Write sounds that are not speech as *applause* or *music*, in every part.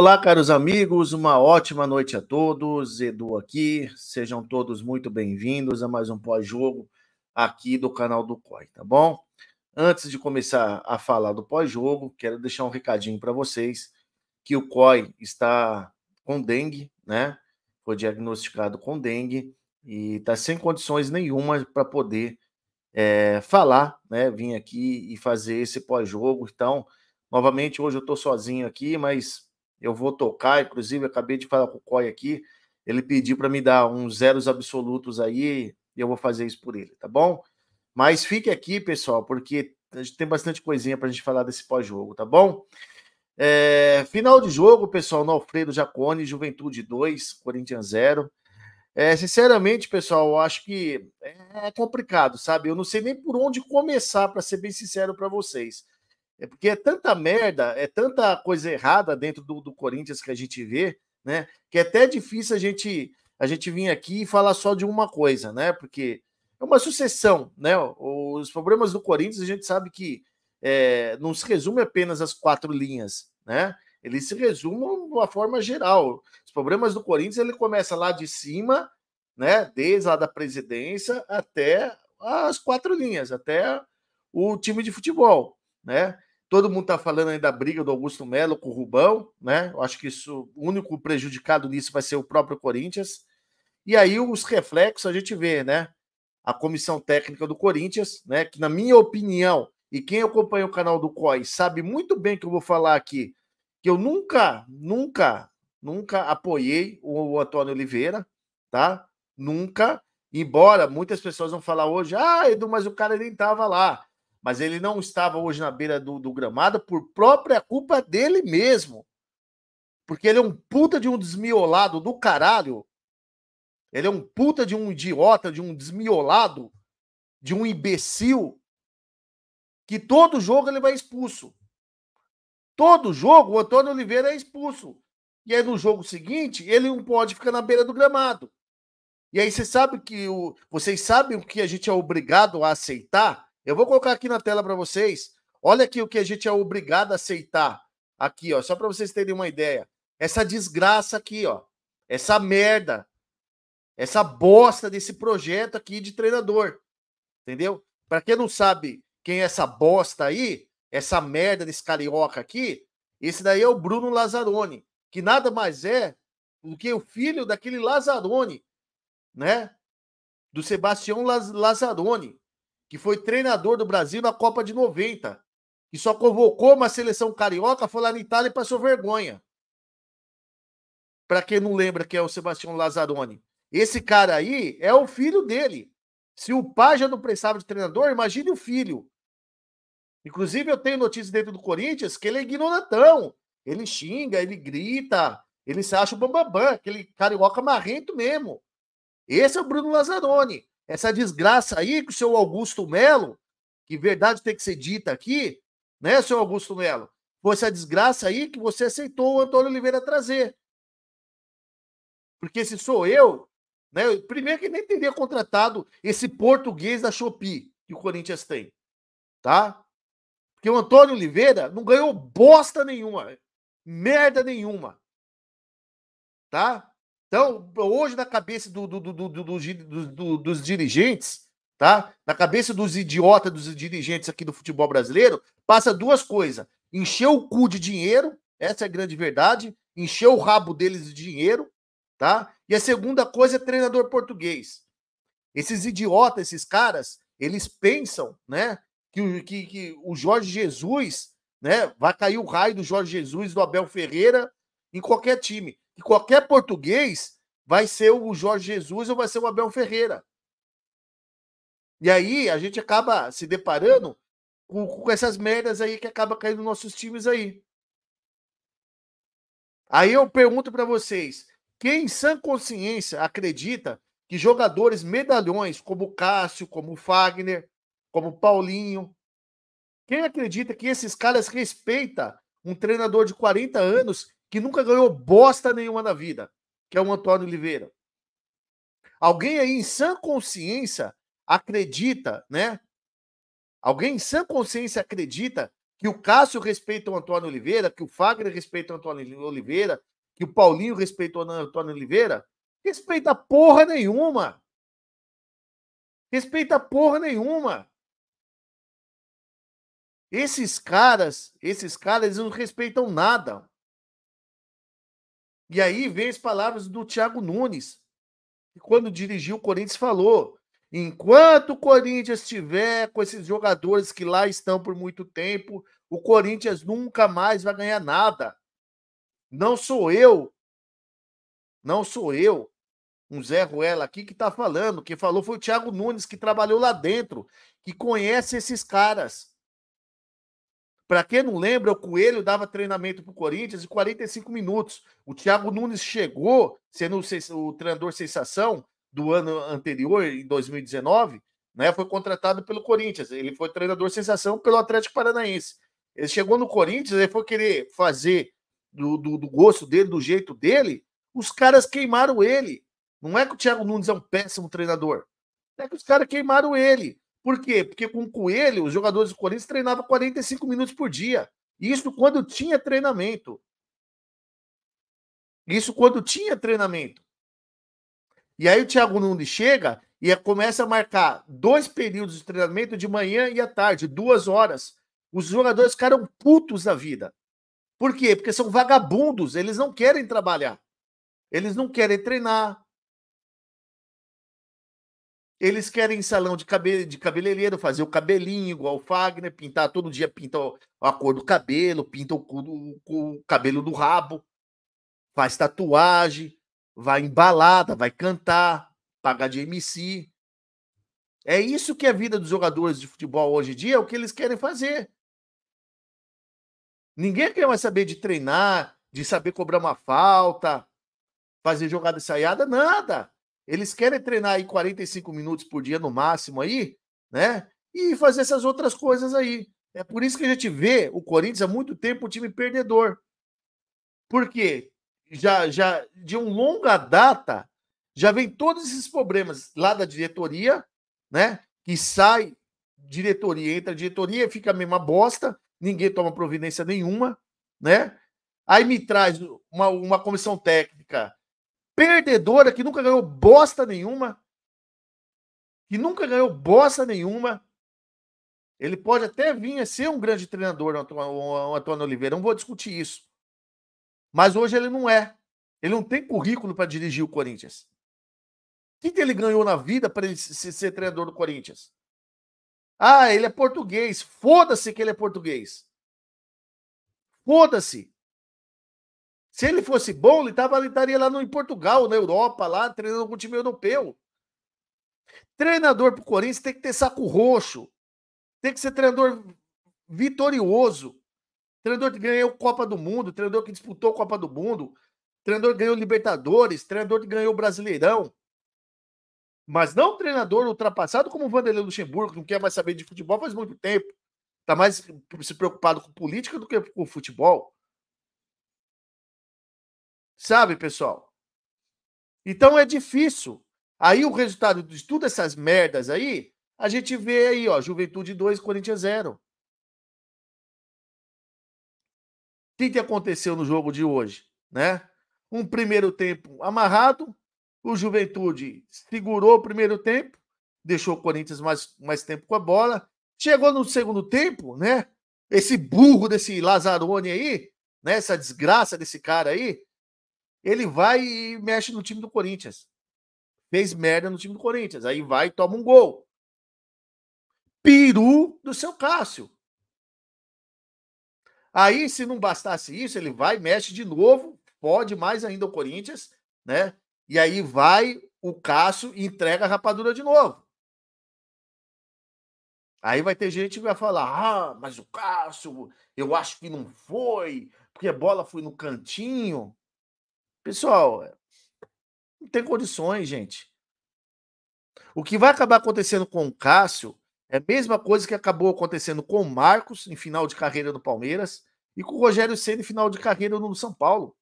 Olá, caros amigos, uma ótima noite a todos. Edu aqui, sejam todos muito bem-vindos a mais um pós-jogo aqui do canal do COI, tá bom? Antes de começar a falar do pós-jogo, quero deixar um recadinho para vocês que o COI está com dengue, né? Foi diagnosticado com dengue e está sem condições nenhuma para poder é, falar, né? Vim aqui e fazer esse pós-jogo. Então, novamente, hoje eu estou sozinho aqui, mas eu vou tocar, inclusive acabei de falar com o Coy aqui, ele pediu para me dar uns zeros absolutos aí, e eu vou fazer isso por ele, tá bom? Mas fique aqui, pessoal, porque a gente tem bastante coisinha para a gente falar desse pós-jogo, tá bom? É, final de jogo, pessoal, no Alfredo Jacone, Juventude 2, Corinthians 0. É, sinceramente, pessoal, eu acho que é complicado, sabe? Eu não sei nem por onde começar, para ser bem sincero para vocês. É porque é tanta merda, é tanta coisa errada dentro do, do Corinthians que a gente vê, né? Que é até difícil a gente a gente vir aqui e falar só de uma coisa, né? Porque é uma sucessão, né? Os problemas do Corinthians a gente sabe que é, não se resume apenas às quatro linhas, né? Eles se resumem de uma forma geral. Os problemas do Corinthians ele começa lá de cima, né? Desde lá da presidência até as quatro linhas, até o time de futebol, né? Todo mundo está falando aí da briga do Augusto Melo com o Rubão, né? Eu acho que isso, o único prejudicado nisso vai ser o próprio Corinthians. E aí os reflexos a gente vê, né? A comissão técnica do Corinthians, né? Que na minha opinião, e quem acompanha o canal do COI sabe muito bem que eu vou falar aqui, que eu nunca, nunca, nunca apoiei o Antônio Oliveira, tá? Nunca. Embora muitas pessoas vão falar hoje, ah, Edu, mas o cara nem estava lá mas ele não estava hoje na beira do, do, gramado por própria culpa dele mesmo. Porque ele é um puta de um desmiolado do caralho. Ele é um puta de um idiota, de um desmiolado, de um imbecil. Que todo jogo ele vai expulso. Todo jogo o Antônio Oliveira é expulso. E aí no jogo seguinte, ele não pode ficar na beira do gramado. E aí você sabe que o, vocês sabem o que a gente é obrigado a aceitar eu vou colocar aqui na tela para vocês. Olha aqui o que a gente é obrigado a aceitar. Aqui, ó, só para vocês terem uma ideia. Essa desgraça aqui, ó. Essa merda. Essa bosta desse projeto aqui de treinador. Entendeu? Para quem não sabe quem é essa bosta aí, essa merda desse carioca aqui, esse daí é o Bruno Lazzaroni, que nada mais é do que o filho daquele Lazzaroni, né? Do Sebastião Lazzaroni, que foi treinador do Brasil na Copa de 90, que só convocou uma seleção carioca, foi lá na Itália e passou vergonha. Para quem não lembra que é o Sebastião Lazzaroni. Esse cara aí é o filho dele. Se o pai já não precisava de treinador, imagine o filho. Inclusive, eu tenho notícias dentro do Corinthians que ele é ignorantão. Ele xinga, ele grita, ele se acha o bambambam, aquele carioca marrento mesmo. Esse é o Bruno Lazzaroni essa desgraça aí que o seu Augusto Melo, que verdade tem que ser dita aqui, né, seu Augusto Melo? Foi essa desgraça aí que você aceitou o Antônio Oliveira trazer. Porque se sou eu, né, primeiro que nem teria contratado esse português da Shopee que o Corinthians tem, tá? Porque o Antônio Oliveira não ganhou bosta nenhuma, merda nenhuma, tá? Então, hoje, na cabeça do, do, do, dos dirigentes, tá? Na cabeça dos idiotas, dos dirigentes aqui do futebol brasileiro, passa duas coisas. Encher o cu de dinheiro, essa é a grande verdade. Encher o rabo deles de dinheiro, tá? E a segunda coisa é treinador português. Esses idiotas, esses caras, eles pensam, né? Que, que, que o Jorge Jesus, né? Vai cair o raio do Jorge Jesus, do Abel Ferreira, em qualquer time que qualquer português vai ser o Jorge Jesus ou vai ser o Abel Ferreira. E aí a gente acaba se deparando com, com essas merdas aí que acaba caindo nos nossos times aí. Aí eu pergunto para vocês, quem em sã consciência acredita que jogadores medalhões como Cássio, como Fagner, como Paulinho, quem acredita que esses caras respeita um treinador de 40 anos que nunca ganhou bosta nenhuma na vida, que é o Antônio Oliveira. Alguém aí em sã consciência acredita, né? Alguém em sã consciência acredita que o Cássio respeita o Antônio Oliveira, que o Fagner respeita o Antônio Oliveira, que o Paulinho respeita o Antônio Oliveira? Respeita porra nenhuma. Respeita porra nenhuma. Esses caras, esses caras, eles não respeitam nada. E aí vem as palavras do Thiago Nunes, que quando dirigiu o Corinthians falou: enquanto o Corinthians estiver com esses jogadores que lá estão por muito tempo, o Corinthians nunca mais vai ganhar nada. Não sou eu, não sou eu, um Zé Ruela aqui que está falando. Quem falou foi o Thiago Nunes, que trabalhou lá dentro, que conhece esses caras. Para quem não lembra, o Coelho dava treinamento para o Corinthians em 45 minutos. O Thiago Nunes chegou, sendo o treinador sensação do ano anterior, em 2019, né, foi contratado pelo Corinthians. Ele foi treinador sensação pelo Atlético Paranaense. Ele chegou no Corinthians, e foi querer fazer do, do, do gosto dele, do jeito dele, os caras queimaram ele. Não é que o Thiago Nunes é um péssimo treinador. É que os caras queimaram ele. Por quê? Porque com o Coelho, os jogadores do Corinthians treinavam 45 minutos por dia. Isso quando tinha treinamento. Isso quando tinha treinamento. E aí o Thiago Nunes chega e é, começa a marcar dois períodos de treinamento de manhã e à tarde, duas horas. Os jogadores ficaram putos da vida. Por quê? Porque são vagabundos, eles não querem trabalhar. Eles não querem treinar, eles querem salão de, cabe, de cabeleireiro, fazer o cabelinho igual o Fagner, pintar todo dia, pinta a cor do cabelo, pinta o, o, o cabelo do rabo, faz tatuagem, vai embalada, vai cantar, pagar de MC. É isso que é a vida dos jogadores de futebol hoje em dia, é o que eles querem fazer. Ninguém quer mais saber de treinar, de saber cobrar uma falta, fazer jogada ensaiada, nada. Eles querem treinar aí 45 minutos por dia no máximo aí, né? E fazer essas outras coisas aí. É por isso que a gente vê o Corinthians há muito tempo um time perdedor. Porque já, já de uma longa data já vem todos esses problemas lá da diretoria, né? Que sai diretoria, entra diretoria, fica a mesma bosta, ninguém toma providência nenhuma, né? Aí me traz uma, uma comissão técnica perdedora, que nunca ganhou bosta nenhuma, que nunca ganhou bosta nenhuma. Ele pode até vir a ser um grande treinador, o Antônio Oliveira, não vou discutir isso. Mas hoje ele não é. Ele não tem currículo para dirigir o Corinthians. O que, que ele ganhou na vida para ele ser treinador do Corinthians? Ah, ele é português. Foda-se que ele é português. Foda-se. Se ele fosse bom, ele, tava, ele estaria lá no, em Portugal, na Europa, lá, treinando com o time europeu. Treinador para o Corinthians tem que ter saco roxo. Tem que ser treinador vitorioso. Treinador que ganhou Copa do Mundo, treinador que disputou Copa do Mundo, treinador que ganhou Libertadores, treinador que ganhou Brasileirão. Mas não um treinador ultrapassado como o Vanderlei Luxemburgo, que não quer mais saber de futebol faz muito tempo. Está mais se preocupado com política do que com futebol. Sabe, pessoal? Então é difícil. Aí o resultado de todas essas merdas aí, a gente vê aí, ó, Juventude 2, Corinthians 0. O que, que aconteceu no jogo de hoje, né? Um primeiro tempo amarrado, o Juventude segurou o primeiro tempo, deixou o Corinthians mais, mais tempo com a bola. Chegou no segundo tempo, né? Esse burro desse Lazarone aí, né? Essa desgraça desse cara aí, ele vai e mexe no time do Corinthians. Fez merda no time do Corinthians. Aí vai e toma um gol. Peru do seu Cássio. Aí, se não bastasse isso, ele vai, mexe de novo, pode mais ainda o Corinthians, né? E aí vai o Cássio e entrega a rapadura de novo. Aí vai ter gente que vai falar: ah, mas o Cássio, eu acho que não foi, porque a bola foi no cantinho. Pessoal, eh, não tem condições, gente. O que vai acabar acontecendo com o Cássio é a mesma coisa que acabou acontecendo com o Marcos em final de carreira no Palmeiras e com o Rogério Ceni em final de carreira no São Paulo.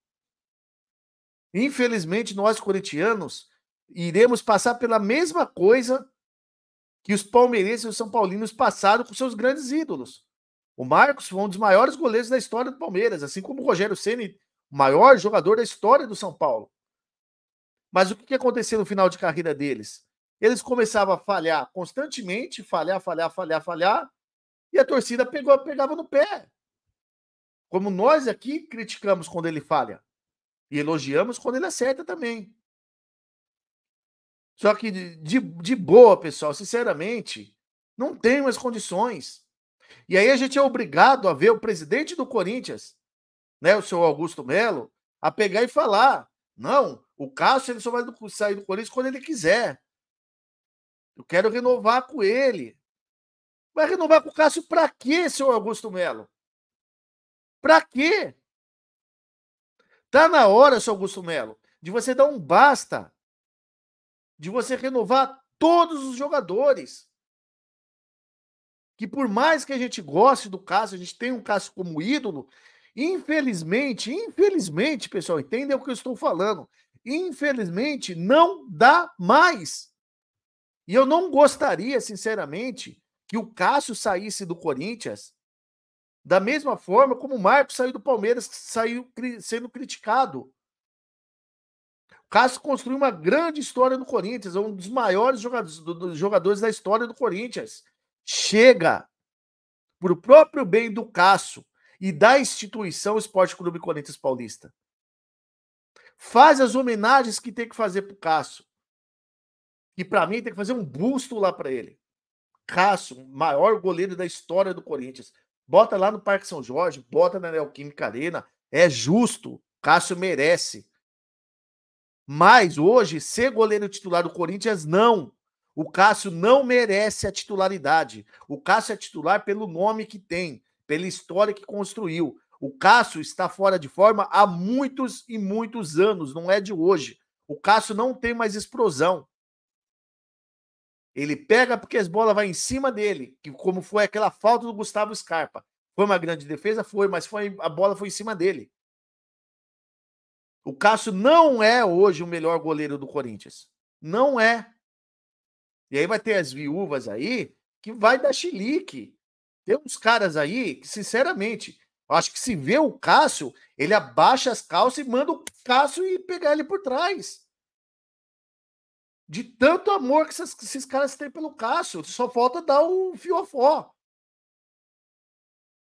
Infelizmente, nós corintianos iremos passar pela mesma coisa que os palmeirenses e os são paulinos passaram com seus grandes ídolos. O Marcos foi um dos maiores goleiros da história do Palmeiras, assim como o Rogério Ceni o maior jogador da história do São Paulo. Mas o que aconteceu no final de carreira deles? Eles começavam a falhar constantemente, falhar, falhar, falhar, falhar, e a torcida pegou, pegava no pé. Como nós aqui criticamos quando ele falha e elogiamos quando ele acerta também. Só que de, de boa, pessoal, sinceramente, não tem mais condições. E aí a gente é obrigado a ver o presidente do Corinthians né, o senhor Augusto Melo a pegar e falar: não, o Cássio ele só vai sair do Corinthians quando ele quiser. Eu quero renovar com ele. Vai renovar com o Cássio para quê, senhor Augusto Melo? Para quê? Tá na hora, senhor Augusto Melo, de você dar um basta, de você renovar todos os jogadores. Que por mais que a gente goste do Cássio, a gente tem um Cássio como ídolo, Infelizmente, infelizmente, pessoal, entendem o que eu estou falando. Infelizmente, não dá mais. E eu não gostaria, sinceramente, que o Cássio saísse do Corinthians da mesma forma como o Marcos saiu do Palmeiras, que saiu sendo criticado. O Cássio construiu uma grande história no Corinthians, é um dos maiores jogadores da história do Corinthians. Chega! Por próprio bem do Cássio, e da instituição Esporte Clube Corinthians Paulista. Faz as homenagens que tem que fazer pro Cássio. E para mim tem que fazer um busto lá para ele. Cássio, maior goleiro da história do Corinthians. Bota lá no Parque São Jorge, bota na Neoquímica Arena. É justo. Cássio merece. Mas hoje, ser goleiro titular do Corinthians, não. O Cássio não merece a titularidade. O Cássio é titular pelo nome que tem pela história que construiu. O Cássio está fora de forma há muitos e muitos anos, não é de hoje. O Cássio não tem mais explosão. Ele pega porque as bolas vai em cima dele, que como foi aquela falta do Gustavo Scarpa. Foi uma grande defesa, foi, mas foi a bola foi em cima dele. O Cássio não é hoje o melhor goleiro do Corinthians. Não é. E aí vai ter as viúvas aí que vai dar chilique. Tem uns caras aí que, sinceramente, acho que se vê o Cássio, ele abaixa as calças e manda o Cássio e pegar ele por trás. De tanto amor que esses, esses caras têm pelo Cássio, só falta dar um fiofó.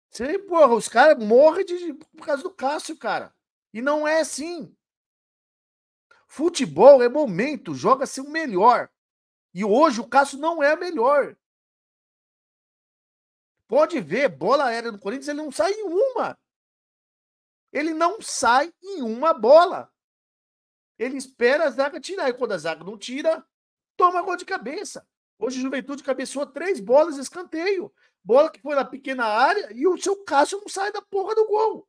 Você, porra, os caras morrem de, de, por causa do Cássio, cara. E não é assim. Futebol é momento, joga-se o melhor. E hoje o Cássio não é melhor. Pode ver, bola aérea do Corinthians, ele não sai em uma. Ele não sai em uma bola. Ele espera a zaga tirar. E quando a zaga não tira, toma gol de cabeça. Hoje, Juventude cabeçou três bolas de escanteio. Bola que foi na pequena área e o seu Cássio não sai da porra do gol.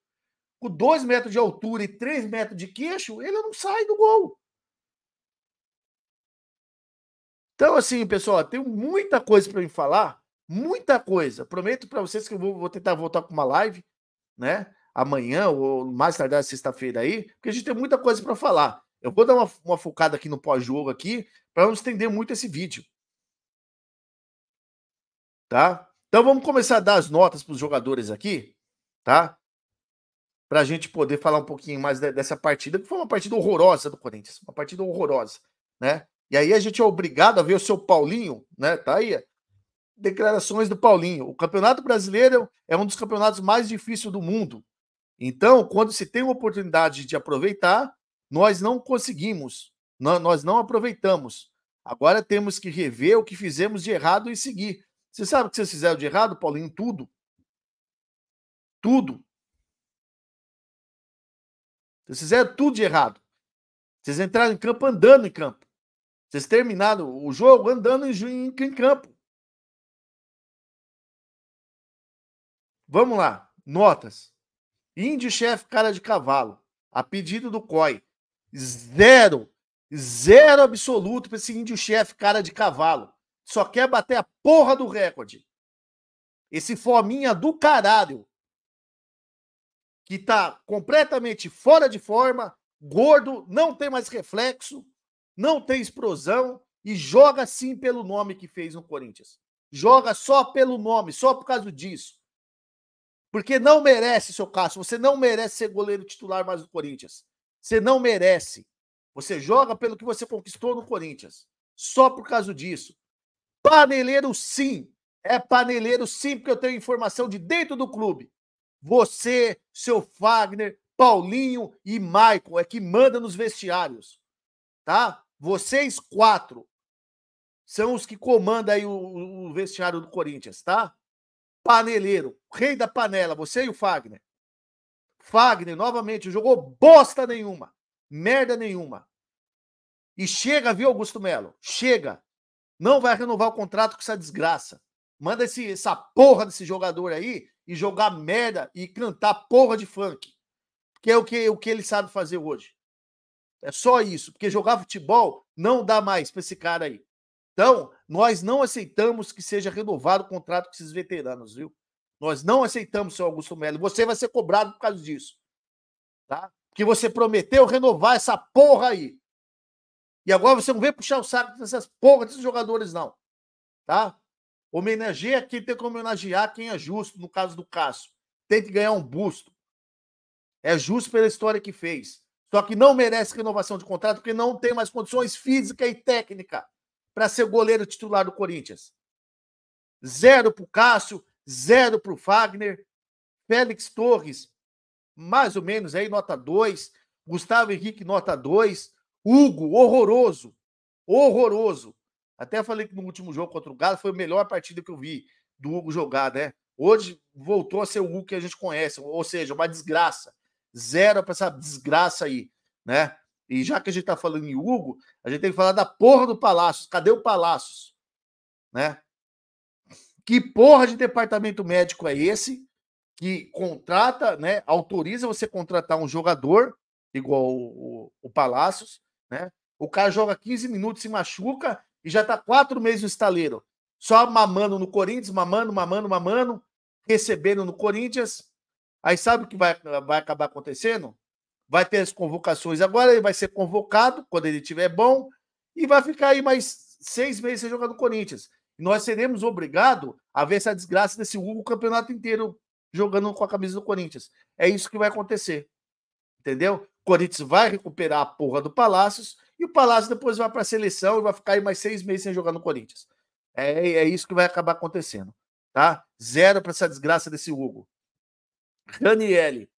Com dois metros de altura e três metros de queixo, ele não sai do gol. Então, assim, pessoal, tem muita coisa para me falar muita coisa. Prometo para vocês que eu vou, vou, tentar voltar com uma live, né? Amanhã ou mais tardar sexta-feira aí, porque a gente tem muita coisa para falar. Eu vou dar uma, uma focada aqui no pós-jogo aqui para não estender muito esse vídeo, tá? Então vamos começar a dar as notas para os jogadores aqui, tá? Para a gente poder falar um pouquinho mais de, dessa partida, que foi uma partida horrorosa do Corinthians, uma partida horrorosa, né? E aí a gente é obrigado a ver o seu Paulinho, né? Tá aí, declarações do Paulinho. O Campeonato Brasileiro é um dos campeonatos mais difíceis do mundo. Então, quando se tem uma oportunidade de aproveitar, nós não conseguimos, nós não aproveitamos. Agora temos que rever o que fizemos de errado e seguir. Você sabe o que vocês fizeram de errado, Paulinho? Tudo. Tudo. Vocês fizeram tudo de errado. Vocês entraram em campo andando em campo. Vocês terminaram o jogo andando em, em campo. Vamos lá, notas. Indy Chef Cara de Cavalo, a pedido do COI. Zero, zero absoluto para esse Indy Chef Cara de Cavalo. Só quer bater a porra do recorde. Esse fominha do caralho, que tá completamente fora de forma, gordo, não tem mais reflexo, não tem explosão e joga sim pelo nome que fez no Corinthians. Joga só pelo nome, só por causa disso. Porque não merece, seu Cássio. Você não merece ser goleiro titular mais do Corinthians. Você não merece. Você joga pelo que você conquistou no Corinthians. Só por causa disso. Paneleiro, sim. É paneleiro, sim, porque eu tenho informação de dentro do clube. Você, seu Fagner, Paulinho e Maicon é que manda nos vestiários. Tá? Vocês quatro são os que comandam aí o, o vestiário do Corinthians, tá? paneleiro, rei da panela, você e o Fagner. Fagner, novamente, jogou bosta nenhuma, merda nenhuma. E chega, viu, Augusto Melo? Chega. Não vai renovar o contrato com essa desgraça. Manda esse, essa porra desse jogador aí e jogar merda e cantar porra de funk. Que é o que, o que ele sabe fazer hoje. É só isso. Porque jogar futebol não dá mais pra esse cara aí. Então, nós não aceitamos que seja renovado o contrato com esses veteranos, viu? Nós não aceitamos, seu Augusto Melo. Você vai ser cobrado por causa disso. Tá? Porque você prometeu renovar essa porra aí. E agora você não vem puxar o saco dessas porras desses jogadores, não. Tá? Homenageia quem tem que homenagear quem é justo, no caso do Cássio. Tem que ganhar um busto. É justo pela história que fez. Só que não merece renovação de contrato porque não tem mais condições física e técnica para ser goleiro titular do Corinthians. Zero para o Cássio, zero para o Fagner. Félix Torres, mais ou menos aí, nota 2. Gustavo Henrique, nota 2. Hugo, horroroso. Horroroso. Até falei que no último jogo contra o Galo foi a melhor partida que eu vi do Hugo jogar, né? Hoje voltou a ser o Hugo que a gente conhece, ou seja, uma desgraça. Zero para essa desgraça aí, né? E já que a gente está falando em Hugo, a gente tem que falar da porra do Palácios. Cadê o Palácios? Né? Que porra de departamento médico é esse que contrata, né, autoriza você contratar um jogador igual o, o, o Palácios, né? O cara joga 15 minutos, se machuca e já está quatro meses no estaleiro. Só mamando no Corinthians, mamando, mamando, mamando, recebendo no Corinthians. Aí sabe o que vai, vai acabar acontecendo? vai ter as convocações agora, ele vai ser convocado quando ele estiver bom e vai ficar aí mais seis meses sem jogar no Corinthians. nós seremos obrigados a ver essa desgraça desse Hugo o campeonato inteiro jogando com a camisa do Corinthians. É isso que vai acontecer. Entendeu? O Corinthians vai recuperar a porra do Palácios e o Palácio depois vai para a seleção e vai ficar aí mais seis meses sem jogar no Corinthians. É, é isso que vai acabar acontecendo. Tá? Zero para essa desgraça desse Hugo. Daniele,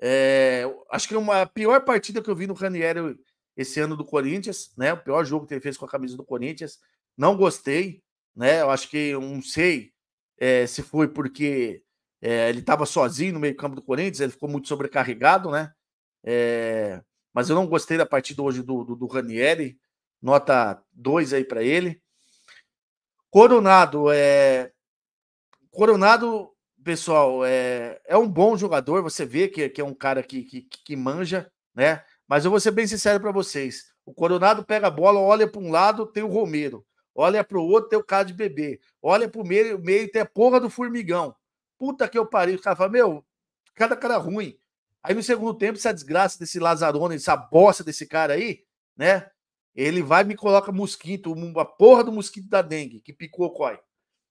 é, acho que uma pior partida que eu vi no Ranieri esse ano do Corinthians, né? O pior jogo que ele fez com a camisa do Corinthians. Não gostei, né? Eu acho que não sei é, se foi porque é, ele estava sozinho no meio-campo do Corinthians, ele ficou muito sobrecarregado, né? É, mas eu não gostei da partida hoje do, do, do Ranieri. Nota 2 aí para ele. Coronado, é. Coronado pessoal, é, é um bom jogador, você vê que, que é um cara que, que, que manja, né? Mas eu vou ser bem sincero para vocês. O Coronado pega a bola, olha para um lado, tem o Romero. Olha para o outro, tem o cara de bebê. Olha para o meio, meio tem a porra do formigão. Puta que eu pariu. O cara fala, meu, cada cara ruim. Aí no segundo tempo, essa desgraça desse Lazarone, essa bosta desse cara aí, né? Ele vai e me coloca mosquito, a porra do mosquito da dengue, que picou o COI.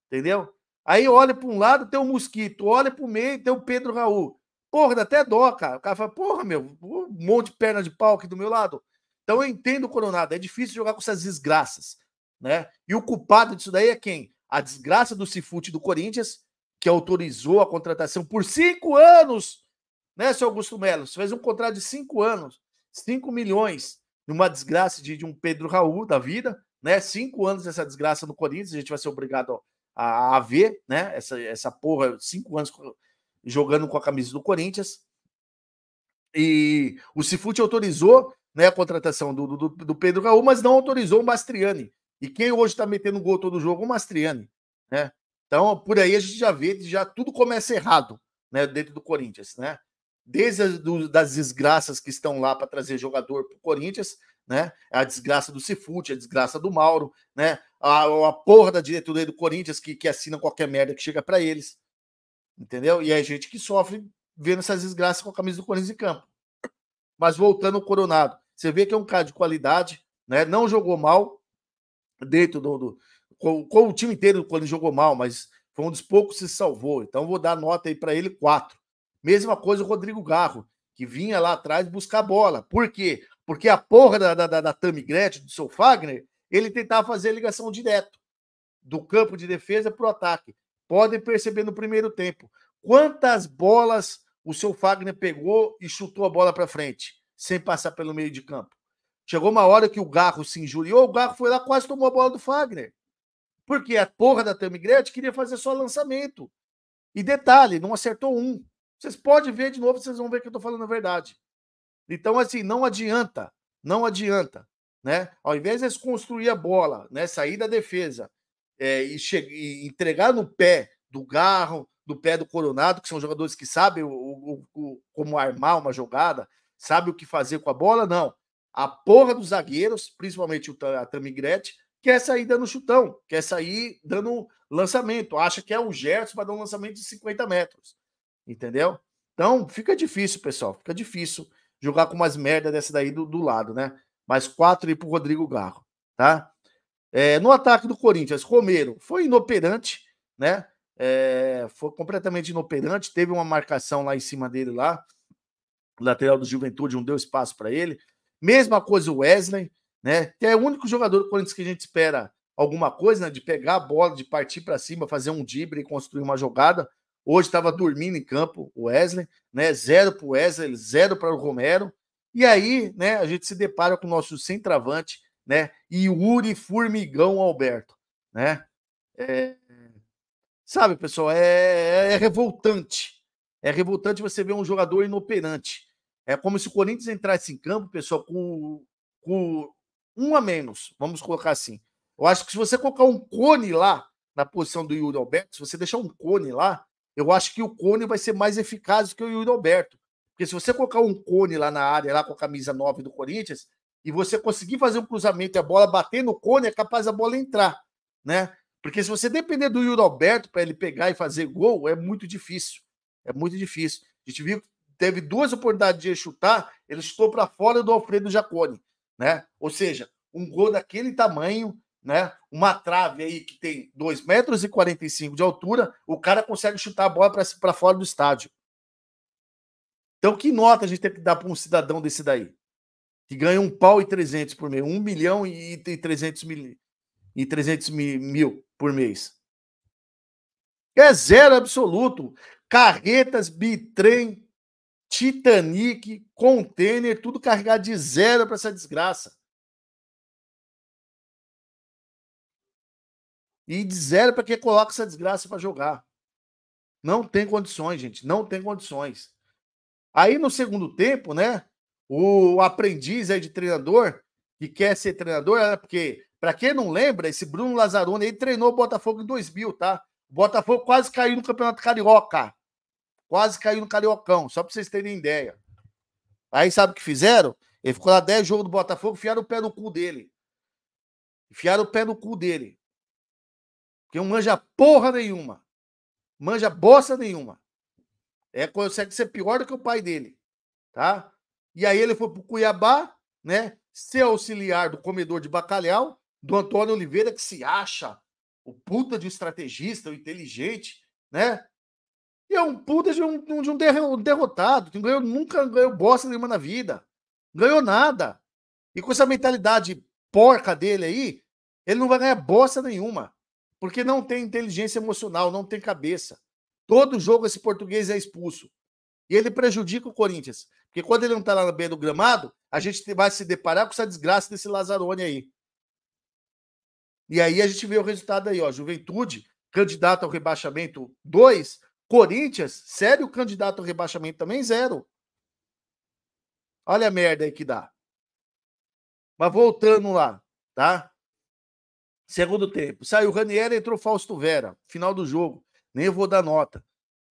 Entendeu? Aí olha para um lado, tem o um Mosquito, olha para o meio, tem o Pedro Raul. Porra, dá até dó, cara. O cara fala, porra, meu, um monte de perna de pau aqui do meu lado. Então eu entendo o Coronado, é difícil jogar com essas desgraças, né? E o culpado disso daí é quem? A desgraça do Cifute do Corinthians, que autorizou a contratação por cinco anos, né, seu Augusto Melo? Você fez um contrato de cinco anos, cinco milhões, numa desgraça de, de um Pedro Raul da vida, né? Cinco anos dessa desgraça no Corinthians, a gente vai ser obrigado a a, a ver, né? Essa, essa porra, cinco anos jogando com a camisa do Corinthians. E o Cifute autorizou né, a contratação do, do, do Pedro Raul, mas não autorizou o Mastriani. E quem hoje está metendo gol todo jogo é o Mastriani. Né? Então, por aí a gente já vê, já tudo começa errado né, dentro do Corinthians. Né? Desde as do, das desgraças que estão lá para trazer jogador para o Corinthians, né? É a desgraça do Cifute, é a desgraça do Mauro, né? A, a porra da diretoria do Corinthians que, que assina qualquer merda que chega para eles. Entendeu? E é gente que sofre vendo essas desgraças com a camisa do Corinthians em campo. Mas voltando ao Coronado, você vê que é um cara de qualidade, né? Não jogou mal dentro do, do com, com, o time inteiro do Corinthians jogou mal, mas foi um dos poucos que se salvou. Então vou dar nota aí para ele quatro. Mesma coisa o Rodrigo Garro, que vinha lá atrás buscar bola. Por quê? Porque a porra da, da, da, Tammy Gretchen, do seu Fagner, ele tentava fazer a ligação direto do campo de defesa para o ataque. Podem perceber no primeiro tempo. Quantas bolas o seu Fagner pegou e chutou a bola para frente, sem passar pelo meio de campo. Chegou uma hora que o Garro se injuriou, o Garro foi lá quase tomou a bola do Fagner. Porque a porra da Tammy Gretchen queria fazer só lançamento. E detalhe, não acertou um. Vocês podem ver de novo, vocês vão ver que eu estou falando a verdade. Então, assim, não adianta, não adianta, né? Ao invés de construir a bola, né? Sair da defesa é, e, e entregar no pé do Garro, do pé do Coronado, que são jogadores que sabem o, o, o, como armar uma jogada, sabem o que fazer com a bola, não. A porra dos zagueiros, principalmente o, a Tamigrete, quer sair dando chutão, quer sair dando lançamento, acha que é o Gerson para dar um lançamento de 50 metros, entendeu? Então fica difícil, pessoal, fica difícil jogar com umas merda dessa daí do, do lado, né? Mais quatro aí pro Rodrigo Garro, tá? É, no ataque do Corinthians, Romero foi inoperante, né? É, foi completamente inoperante, teve uma marcação lá em cima dele lá, lateral do Juventude não deu espaço para ele. Mesma coisa o Wesley, né? Que é o único jogador do Corinthians que a gente espera alguma coisa, né? De pegar a bola, de partir para cima, fazer um drible e construir uma jogada. Hoje estava dormindo em campo o Wesley, né? Zero para o Wesley, zero para o Romero. E aí, né, a gente se depara com o nosso centroavante, né? Yuri Formigão Alberto, né? É... Sabe, pessoal, é... é revoltante. É revoltante você ver um jogador inoperante. É como se o Corinthians entrasse em campo, pessoal, com, com um a menos, vamos colocar assim. Eu acho que se você colocar um cone lá, na posição do Yuri Alberto, se você deixar um cone lá, eu acho que o Cone vai ser mais eficaz do que o Yuri Alberto. Porque se você colocar um Cone lá na área, lá com a camisa 9 do Corinthians, e você conseguir fazer um cruzamento e a bola bater no Cone, é capaz a bola entrar, né? Porque se você depender do Yuri Alberto para ele pegar e fazer gol, é muito difícil. É muito difícil. A gente viu que teve duas oportunidades de chutar, ele chutou para fora do Alfredo Jacone, né? Ou seja, um gol daquele tamanho né? Uma trave aí que tem 2,45 metros e de altura, o cara consegue chutar a bola para fora do estádio. Então, que nota a gente tem que dar para um cidadão desse daí? Que ganha um pau e 300 por mês, um milhão e 300 mil, e 300 mil por mês. É zero absoluto. Carretas, bitrem, Titanic, container, tudo carregado de zero para essa desgraça. E de zero para quem coloca essa desgraça para jogar. Não tem condições, gente. Não tem condições. Aí no segundo tempo, né? O aprendiz aí de treinador, que quer ser treinador, é porque, para quem não lembra, esse Bruno Lazzaroni aí treinou o Botafogo em 2000, tá? O Botafogo quase caiu no Campeonato Carioca. Quase caiu no Cariocão, só para vocês terem ideia. Aí sabe o que fizeram? Ele ficou lá 10 jogos do Botafogo, enfiaram o pé no cu dele. Enfiaram o pé no cu dele. Porque não manja porra nenhuma. Manja bosta nenhuma. É, consegue ser pior do que o pai dele. Tá? E aí ele foi pro Cuiabá, né? Ser auxiliar do comedor de bacalhau, do Antônio Oliveira, que se acha o puta de um estrategista, o inteligente, né? E é um puta de um, de um derrotado. Que ganhou, nunca ganhou bosta nenhuma na vida. Ganhou nada. E com essa mentalidade porca dele aí, ele não vai ganhar bosta nenhuma. Porque não tem inteligência emocional, não tem cabeça. Todo jogo esse português é expulso. E ele prejudica o Corinthians. Porque quando ele não tá lá no meio do gramado, a gente vai se deparar com essa desgraça desse Lazarone aí. E aí a gente vê o resultado aí, ó. Juventude, candidato ao rebaixamento 2. Corinthians, sério candidato ao rebaixamento também, zero. Olha a merda aí que dá. Mas voltando lá, tá? Segundo tempo, saiu o Ranieri, entrou Fausto Vera. Final do jogo, nem vou dar nota.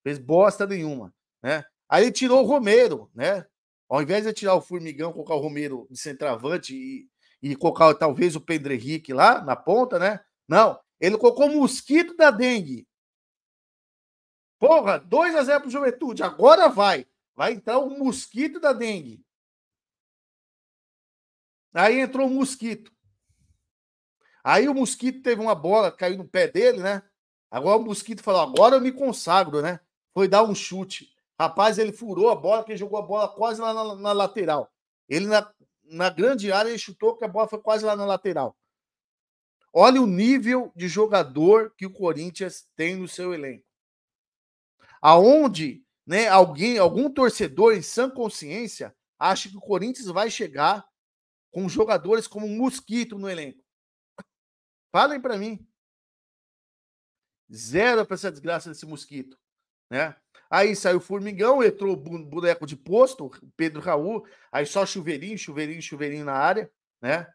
Fez bosta nenhuma, né? Aí tirou o Romero, né? Ao invés de tirar o Formigão, colocar o Romero de centroavante e, e colocar talvez o Pedro Henrique lá na ponta, né? Não, ele colocou o mosquito da dengue. Porra, 2 a 0 pro Juventude. Agora vai. Vai entrar o mosquito da dengue. Aí entrou o mosquito. Aí o Mosquito teve uma bola, caiu no pé dele, né? Agora o Mosquito falou: agora eu me consagro, né? Foi dar um chute. Rapaz, ele furou a bola, que jogou a bola quase lá na, na lateral. Ele na, na, grande área ele chutou que a bola foi quase lá na lateral. Olha o nível de jogador que o Corinthians tem no seu elenco. Aonde, né, alguém, algum torcedor em sã consciência acha que o Corinthians vai chegar com jogadores como um mosquito no elenco. Falem para mim. Zero para essa desgraça desse mosquito, né? Aí saiu formigão, entrou boneco de posto, Pedro Raul, aí só chuveirinho, chuveirinho, chuveirinho na área, né?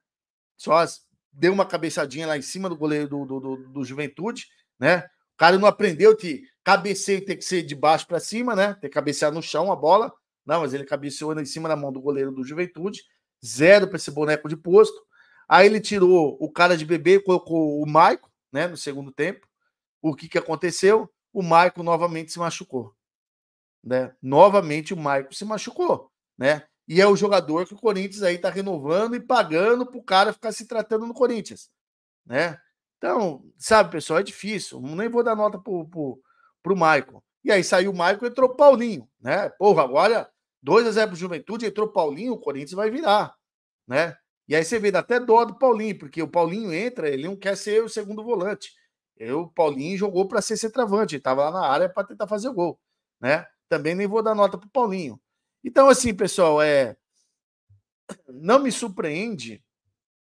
Só as... deu uma cabeçadinha lá em cima do goleiro do, do, do, do Juventude, né? O cara não aprendeu que cabeceio tem que ser de baixo para cima, né? Tem que cabecear no chão a bola. Não, mas ele cabeceou em cima da mão do goleiro do Juventude. Zero para esse boneco de posto. Aí ele tirou o cara de bebê e colocou o Maico, né, no segundo tempo. O que, que aconteceu? O Maico novamente se machucou. Né? Novamente o Maico se machucou, né? E é o jogador que o Corinthians aí tá renovando e pagando pro cara ficar se tratando no Corinthians, né? Então, sabe, pessoal, é difícil. Nem vou dar nota pro, pro, pro Maicon. E aí saiu o Maicon, entrou o Paulinho, né? Porra, agora 2 x 0 pro Juventude, entrou o Paulinho, o Corinthians vai virar, né? E aí você vê, até dó do Paulinho, porque o Paulinho entra, ele não quer ser o segundo volante. Eu, o Paulinho jogou para ser centroavante, estava lá na área para tentar fazer o gol, né? Também nem vou dar nota para o Paulinho. Então, assim, pessoal, é não me surpreende,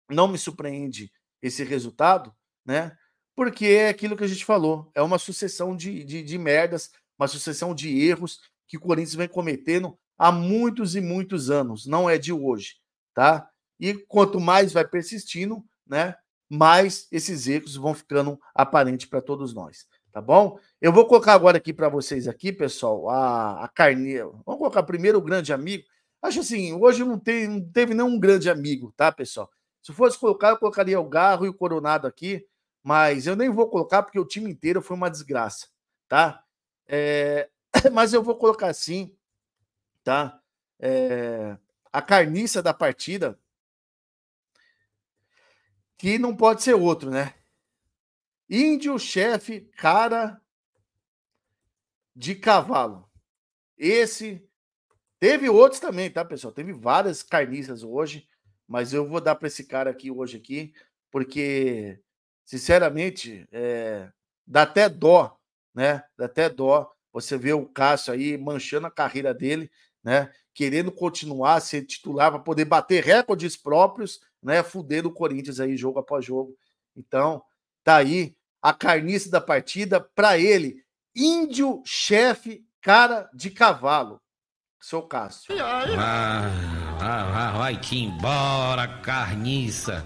não me surpreende esse resultado, né? Porque é aquilo que a gente falou, é uma sucessão de, de, de merdas, uma sucessão de erros que o Corinthians vem cometendo há muitos e muitos anos, não é de hoje, tá? E quanto mais vai persistindo, né, mais esses erros vão ficando aparentes para todos nós, tá bom? Eu vou colocar agora aqui para vocês aqui, pessoal, a, a carneira. Vamos colocar primeiro o grande amigo. Acho assim, hoje não, tem, não teve nenhum grande amigo, tá, pessoal? Se fosse colocar, eu colocaria o Garro e o Coronado aqui, mas eu nem vou colocar porque o time inteiro foi uma desgraça, tá? É, *coughs* mas eu vou colocar assim, tá? É, a carniça da partida que não pode ser outro, né? Índio, chefe, cara de cavalo. Esse. Teve outros também, tá, pessoal? Teve várias carniças hoje, mas eu vou dar para esse cara aqui hoje aqui, porque, sinceramente, é, dá até dó, né? Dá até dó você ver o Cássio aí manchando a carreira dele, né? Querendo continuar a ser titular para poder bater recordes próprios né, fudendo o Corinthians aí jogo após jogo. Então, tá aí a carnice da partida para ele, índio chefe cara de cavalo. Sou Cássio. Vai, vai que embora, carniça.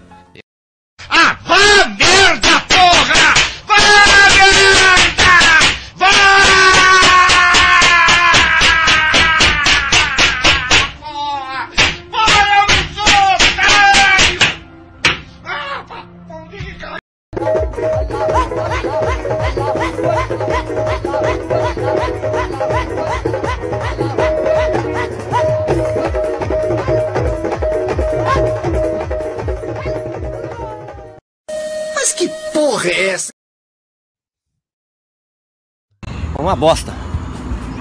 bosta.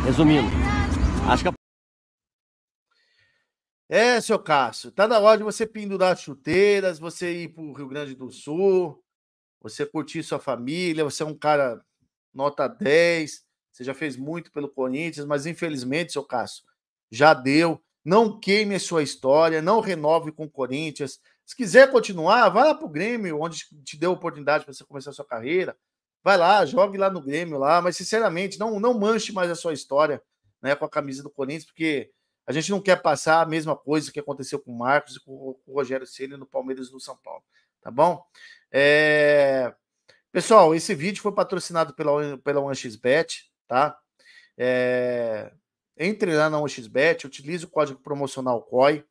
Resumindo, acho que a... É, seu Cássio, tá na hora de você pendurar chuteiras, você ir pro Rio Grande do Sul, você curtir sua família, você é um cara nota 10, você já fez muito pelo Corinthians, mas infelizmente, seu Cássio, já deu. Não queime a sua história, não renove com o Corinthians. Se quiser continuar, vá lá pro Grêmio, onde te deu oportunidade para você começar a sua carreira. Vai lá, jogue lá no Grêmio lá, mas sinceramente, não, não manche mais a sua história né, com a camisa do Corinthians, porque a gente não quer passar a mesma coisa que aconteceu com o Marcos e com o Rogério Ceni no Palmeiras e no São Paulo, tá bom? É... Pessoal, esse vídeo foi patrocinado pela, pela OneXBet, tá? É... Entre lá na OneXBet, utilize o código promocional COI,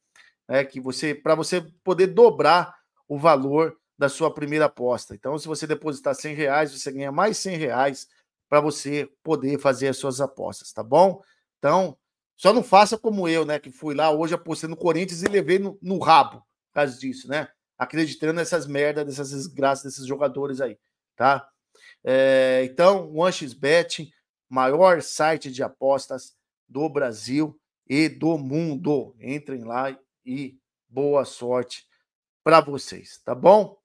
né, que você para você poder dobrar o valor da sua primeira aposta. Então, se você depositar 100 reais, você ganha mais 100 reais para você poder fazer as suas apostas, tá bom? Então, só não faça como eu, né? Que fui lá hoje apostando no Corinthians e levei no, no rabo por causa disso, né? Acreditando nessas merdas, dessas desgraças desses jogadores aí, tá? É, então, o AnxisBet, maior site de apostas do Brasil e do mundo. Entrem lá e boa sorte para vocês, tá bom?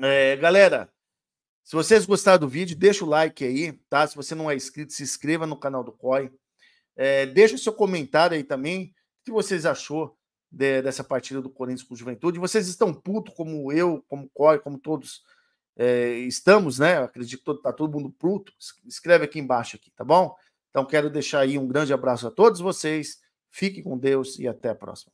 É, galera, se vocês gostaram do vídeo, deixa o like aí, tá? Se você não é inscrito, se inscreva no canal do COI. É, deixa o seu comentário aí também, o que vocês achou de, dessa partida do Corinthians com o Juventude. Vocês estão putos como eu, como o COI, como todos é, estamos, né? Eu acredito que tá todo mundo puto. Escreve aqui embaixo, aqui, tá bom? Então quero deixar aí um grande abraço a todos vocês. Fiquem com Deus e até a próxima.